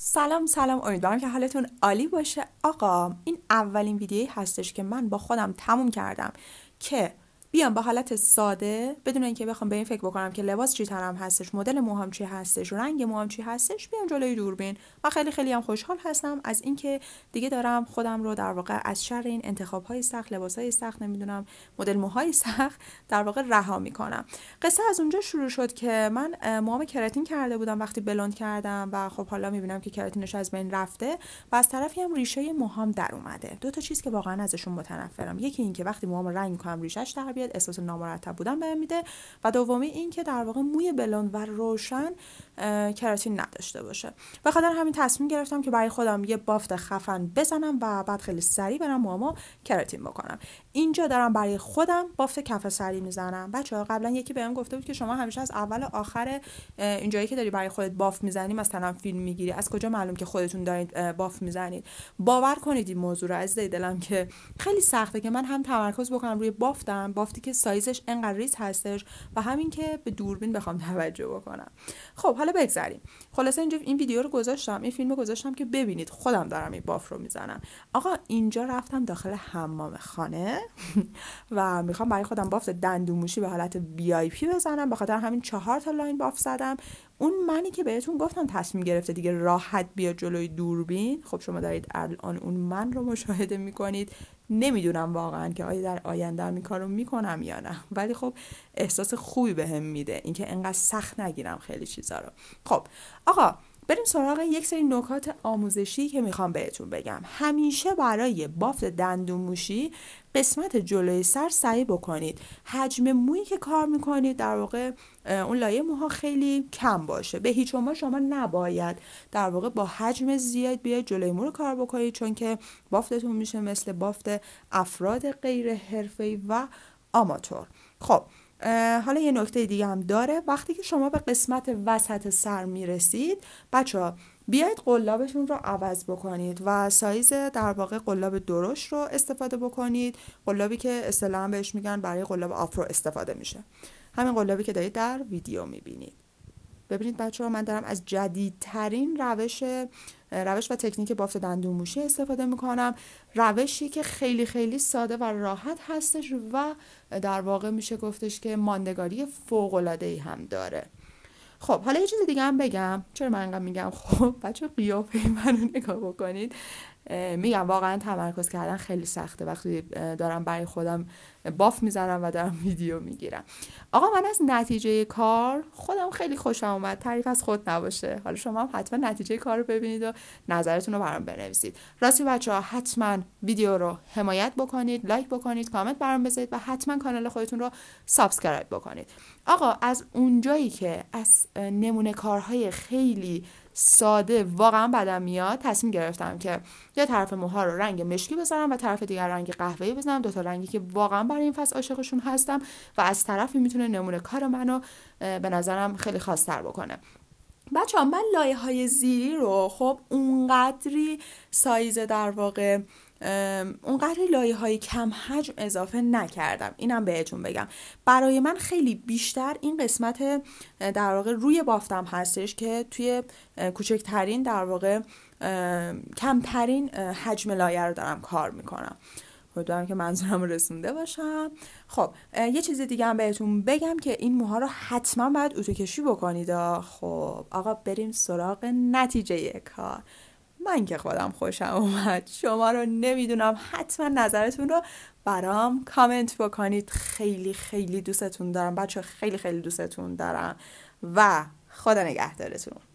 سلام سلام امیدوارم که حالتون عالی باشه آقا این اولین ویدیویی هستش که من با خودم تموم کردم که بیام با حالت ساده بدون اینکه بخوام به این فکر بکنم که لباس چی تنم هستش مدل موهام چی هستش رنگ موهام چی هستش بیام جلوی دوربین و خیلی خیلی هم خوشحال هستم از اینکه دیگه دارم خودم رو در واقع از شر این انتخاب های سخت لباس های سخت نمیدونم مدل موهای سخت در واقع رها میکنم قصه از اونجا شروع شد که من موهام کراتین کرده بودم وقتی بلوند کردم و خب حالا میبینم که کراتینش از بین رفته و از طرفی هم ریشه موهام در اومده دو تا چیز که واقعا ازشون متنفرم یکی اینکه وقتی موهام رنگ کنم ریشش در بیاد احساس نامرتب بودن بهم میده و دومی اینکه در واقع موی بلون و روشن کراتین نداشته باشه و خاطر همین تصمیم گرفتم که برای خودم یه بافت خفن بزنم و بعد خیلی سریع برم ماما کراتین بکنم اینجا دارم برای خودم بافت کف سری میزنم بچه ها قبلا یکی بهم گفته بود که شما همیشه از اول آخر اینجایی که داری برای خودت بافت میزنی مثلا فیلم میگیری از کجا معلوم که خودتون دارید باف میزنید باور کنید این موضوع رو از دلم که خیلی سخته که من هم تمرکز بکنم روی بافتم با که سایزش انقدر ریز هستش و همین که به دوربین بخوام توجه بکنم خب حالا بگذریم خلاصه اینجا این ویدیو رو گذاشتم این فیلم رو گذاشتم که ببینید خودم دارم این باف رو میزنم آقا اینجا رفتم داخل حمام خانه و میخوام برای خودم بافت دندون موشی به حالت وی آی پی بزنم به خاطر همین چهار تا لاین باف زدم اون منی که بهتون گفتم تصمیم گرفته دیگه راحت بیا جلوی دوربین خب شما دارید الان اون من رو مشاهده میکنید نمیدونم واقعا که آیا در آینده این کارو میکنم یا نه ولی خب احساس خوبی بهم به میده اینکه انقدر سخت نگیرم خیلی چیزا رو خب آقا بریم سراغ یک سری نکات آموزشی که میخوام بهتون بگم همیشه برای بافت دندون موشی قسمت جلوی سر سعی بکنید حجم موی که کار میکنید در واقع اون لایه موها خیلی کم باشه به هیچ شما شما نباید در واقع با حجم زیاد بیاید جلوی مو رو کار بکنید چون که بافتتون میشه مثل بافت افراد غیر حرفه‌ای و آماتور خب حالا یه نکته دیگه هم داره وقتی که شما به قسمت وسط سر میرسید بچه ها بیایید قلابشون رو عوض بکنید و سایز در واقع قلاب درشت رو استفاده بکنید قلابی که اصطلاحا بهش میگن برای قلاب آفرو استفاده میشه همین قلابی که دارید در ویدیو میبینید ببینید بچه ها من دارم از جدیدترین روش روش و تکنیک بافت دندون موشی استفاده میکنم روشی که خیلی خیلی ساده و راحت هستش و در واقع میشه گفتش که ماندگاری فوق العاده ای هم داره خب حالا یه چیز دیگه هم بگم چرا من میگم خب بچه قیافه منو نگاه بکنید میگم واقعا تمرکز کردن خیلی سخته وقتی دارم برای خودم باف میزنم و دارم ویدیو میگیرم آقا من از نتیجه کار خودم خیلی خوشم اومد تعریف از خود نباشه حالا شما هم حتما نتیجه کار رو ببینید و نظرتون رو برام بنویسید راستی بچه ها حتما ویدیو رو حمایت بکنید لایک بکنید کامنت برام بذارید و حتما کانال خودتون رو سابسکرایب بکنید آقا از اونجایی که از نمونه کارهای خیلی ساده واقعا بدم میاد تصمیم گرفتم که یه طرف موها رو رنگ مشکی بزنم و طرف دیگر رنگ قهوه‌ای بزنم دو تا رنگی که واقعا برای این فصل عاشقشون هستم و از طرفی میتونه نمونه کار منو به نظرم خیلی خاص‌تر بکنه بچه ها من لایه های زیری رو خب اونقدری سایز در واقع اونقدر لایه های کم حجم اضافه نکردم اینم بهتون بگم برای من خیلی بیشتر این قسمت در واقع روی بافتم هستش که توی کوچکترین در واقع کمترین حجم لایه رو دارم کار میکنم امیدوارم که منظورم رسونده باشم خب یه چیز دیگه هم بهتون بگم که این موها رو حتما باید اوتوکشی بکنید خب آقا بریم سراغ نتیجه کار من که خودم خوشم اومد شما رو نمیدونم حتما نظرتون رو برام کامنت بکنید خیلی خیلی دوستتون دارم بچه خیلی خیلی دوستتون دارم و خدا نگهدارتون